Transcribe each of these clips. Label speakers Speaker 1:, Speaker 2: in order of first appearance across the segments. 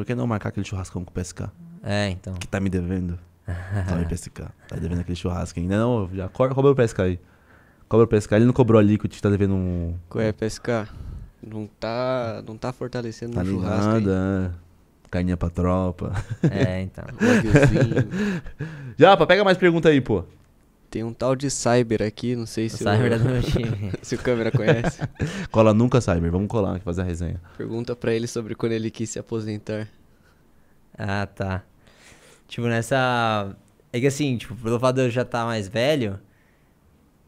Speaker 1: Por que não marcar aquele churrascão com o PSK? É, então. Que tá me devendo. tá me PSK. Tá devendo aquele churrasco ainda. Não, já cobra, cobra o PSK aí. Cobra o PSK. Ele não cobrou ali que o tá devendo um.
Speaker 2: Qual é, PSK? Não tá, não tá fortalecendo tá no churrasco.
Speaker 1: Nada, é. Carninha pra tropa. É, então. já, pega mais pergunta aí, pô. Tem um tal de Cyber aqui, não sei o se Cyber é o, se o câmera conhece. Cola nunca Cyber, vamos colar que fazer a resenha. Pergunta para ele sobre quando ele quis se aposentar.
Speaker 2: Ah, tá. Tipo, nessa é que assim, tipo, pelo fato de eu já estar tá mais velho,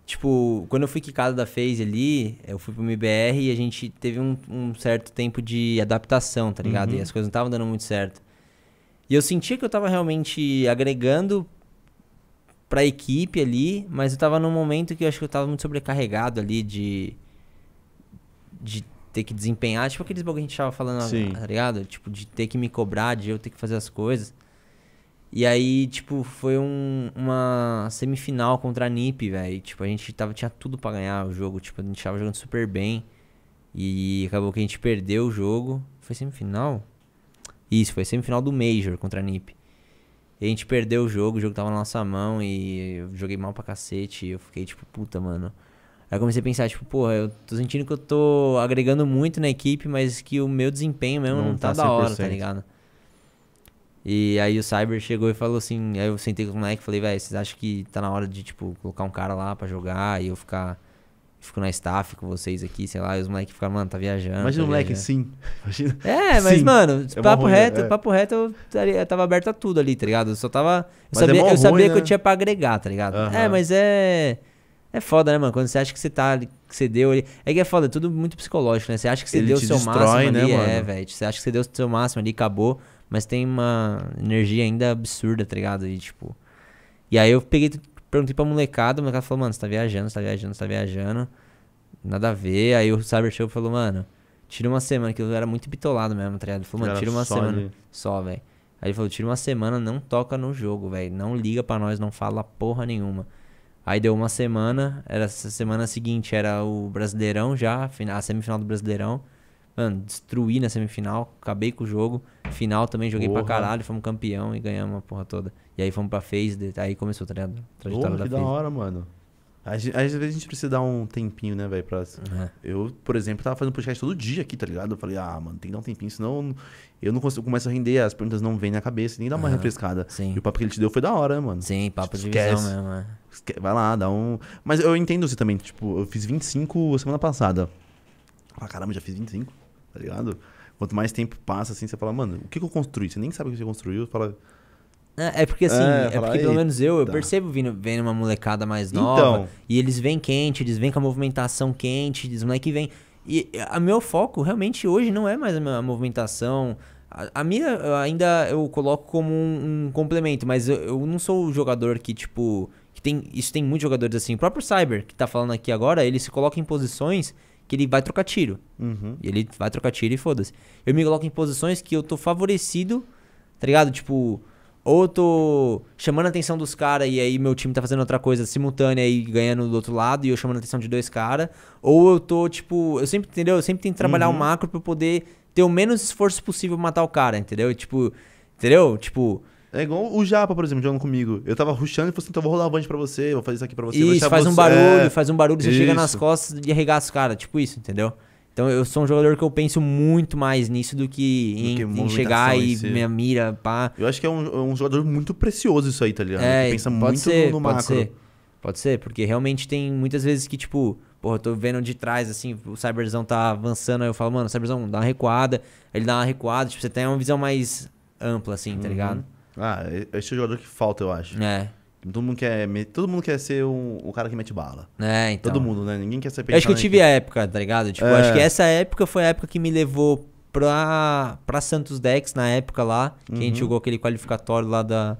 Speaker 2: tipo, quando eu fui quicado da Phase ali, eu fui pro MBR e a gente teve um, um certo tempo de adaptação, tá ligado? Uhum. E as coisas não estavam dando muito certo. E eu sentia que eu tava realmente agregando pra equipe ali, mas eu tava num momento que eu acho que eu tava muito sobrecarregado ali de. de ter que desempenhar. Tipo aqueles bagulho que a gente tava falando, Sim. tá ligado? Tipo, de ter que me cobrar, de eu ter que fazer as coisas. E aí, tipo, foi um, uma semifinal contra a NIP, velho. Tipo, a gente tava, tinha tudo para ganhar o jogo. Tipo, a gente tava jogando super bem. E acabou que a gente perdeu o jogo. Foi semifinal? Isso, foi semifinal do Major contra a NIP. E a gente perdeu o jogo, o jogo tava na nossa mão e eu joguei mal pra cacete. E eu fiquei tipo, puta, mano. Aí comecei a pensar, tipo, porra, eu tô sentindo que eu tô agregando muito na equipe, mas que o meu desempenho mesmo não, não tá, tá da hora, tá ligado? E aí o Cyber chegou e falou assim, aí eu sentei com o moleque e falei, velho, vocês acham que tá na hora de, tipo, colocar um cara lá pra jogar e eu ficar fico na staff com vocês aqui, sei lá, e os moleques ficam, mano, tá viajando. Tá imagina tá o moleque, sim. Imagina. É, mas, sim. mano, é papo reto, é. papo reto, eu tava aberto a tudo ali, tá ligado? Eu só tava. Eu mas é sabia, é eu ruim, sabia né? que eu tinha pra agregar, tá ligado? É, mas é. É foda, né, mano? Quando você acha que você tá. Que você deu ali. É que é foda, é tudo muito psicológico, né? Você acha que você Ele deu o seu destrói, máximo né, ali. É, velho. Você acha que você deu o seu máximo ali, acabou. Mas tem uma energia ainda absurda, tá ligado? E tipo. E aí eu peguei perguntei pra molecada, o molecada falou, mano, você tá viajando, você tá viajando, você tá viajando. Nada a ver. Aí o Cyber Show falou, mano, tira uma semana, que eu era muito bitolado mesmo, tá ligado? Ele falou, mano, tira uma só semana ali. só, velho. Aí ele falou, tira uma semana, não toca no jogo, velho. Não liga pra nós, não fala porra nenhuma. Aí deu uma semana, era essa semana seguinte, era o Brasileirão já, a semifinal do Brasileirão mano, destruí na semifinal, acabei com o jogo. Final também joguei porra. pra caralho, fomos campeão e ganhamos a porra toda. E aí fomos pra phase, aí começou tá ligado?
Speaker 1: a trajetória porra, da que da hora, mano. Às, vezes a gente precisa dar um tempinho, né, velho? Pra... Uhum. Eu, por exemplo, tava fazendo podcast todo dia aqui, tá ligado? Eu falei, ah, mano, tem que dar um tempinho, senão eu não consigo, começo a render, as perguntas não vêm na cabeça, nem dá uma uhum. refrescada. Sim. E o papo que ele te deu foi da hora, né, mano? Sim, papo de Esquece. visão mesmo, é. Vai lá, dá um. Mas eu entendo você também, tipo, eu fiz 25 semana passada. Ah, caramba, já fiz 25? tá ligado? Quanto mais tempo passa, assim, você fala, mano, o que, que eu construí? Você nem sabe o que você construiu, fala.
Speaker 2: É, é porque assim, é, é pelo menos eu, eu tá. percebo vindo, vendo uma molecada mais nova. Então, e eles vêm quente, eles vêm com a movimentação quente, eles moleque vem. E a meu foco realmente hoje não é mais a minha movimentação. A, a minha eu ainda eu coloco como um, um complemento, mas eu, eu não sou o jogador que, tipo, tem, isso tem muitos jogadores assim. O próprio Cyber, que tá falando aqui agora, ele se coloca em posições que ele vai trocar tiro. Uhum. Ele vai trocar tiro e foda-se. Eu me coloco em posições que eu tô favorecido, tá ligado? Tipo, ou eu tô chamando a atenção dos caras e aí meu time tá fazendo outra coisa simultânea e ganhando do outro lado e eu chamando a atenção de dois caras. Ou eu tô, tipo, eu sempre, entendeu? Eu sempre tenho que trabalhar uhum. o macro pra eu poder ter o menos esforço possível pra matar o cara, entendeu?
Speaker 1: tipo, entendeu? Tipo, é igual o Japa, por exemplo, jogando comigo. Eu tava ruxando e falei assim, então vou rolar o band pra você, vou fazer isso aqui pra você. Isso, faz você. um barulho, é. faz um barulho, você isso. chega nas
Speaker 2: costas e arregaça os cara, tipo isso, entendeu? Então eu sou um jogador que eu penso muito mais nisso do que do em, que em chegar e si. minha
Speaker 1: mira, pá. Eu acho que é um, é um jogador muito
Speaker 2: precioso isso aí, tá ligado? É, pensa muito ser, no, no pode macro. Ser. Pode ser, porque realmente tem muitas vezes que, tipo, porra, eu tô vendo de trás, assim, o Cyberzão tá avançando, aí eu falo, mano, Cyberzão, dá uma recuada, ele dá uma recuada, tipo, você tem uma visão mais
Speaker 1: ampla, assim, tá uhum. tá ligado? Ah, esse é o jogador que falta, eu acho. É. Todo mundo quer, todo mundo quer ser o cara que mete bala. É, então. Todo mundo, né? Ninguém quer ser Eu acho que eu tive a época, tá ligado? Tipo, é. acho que essa
Speaker 2: época foi a época que me levou pra, pra Santos Dex, na época lá, que uhum. a gente uhum. jogou aquele qualificatório lá da,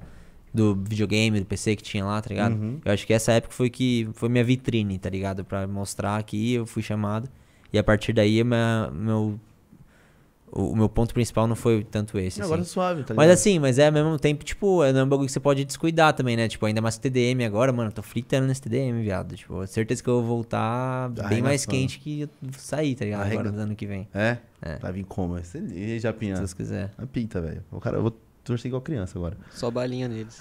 Speaker 2: do videogame, do PC que tinha lá, tá ligado? Uhum. Eu acho que essa época foi que foi minha vitrine, tá ligado? Pra mostrar que eu fui chamado. E a partir daí, minha, meu o, meu ponto principal não foi tanto esse. assim. Agora é suave, tá ligado? Mas assim, mas é ao mesmo tempo, tipo, é, é um bagulho que você pode descuidar também, né? Tipo, ainda mais TDM agora, mano, eu tô fritando nesse TDM, viado. Tipo, certeza que eu vou voltar tá bem mais quente que eu sair, tá ligado? Arrega... Agora no ano que vem.
Speaker 1: É? é. Vai tá vir como? É e Japinha? Se Deus quiser. A pinta, velho. O cara, eu vou torcer igual criança agora.
Speaker 2: Só balinha neles.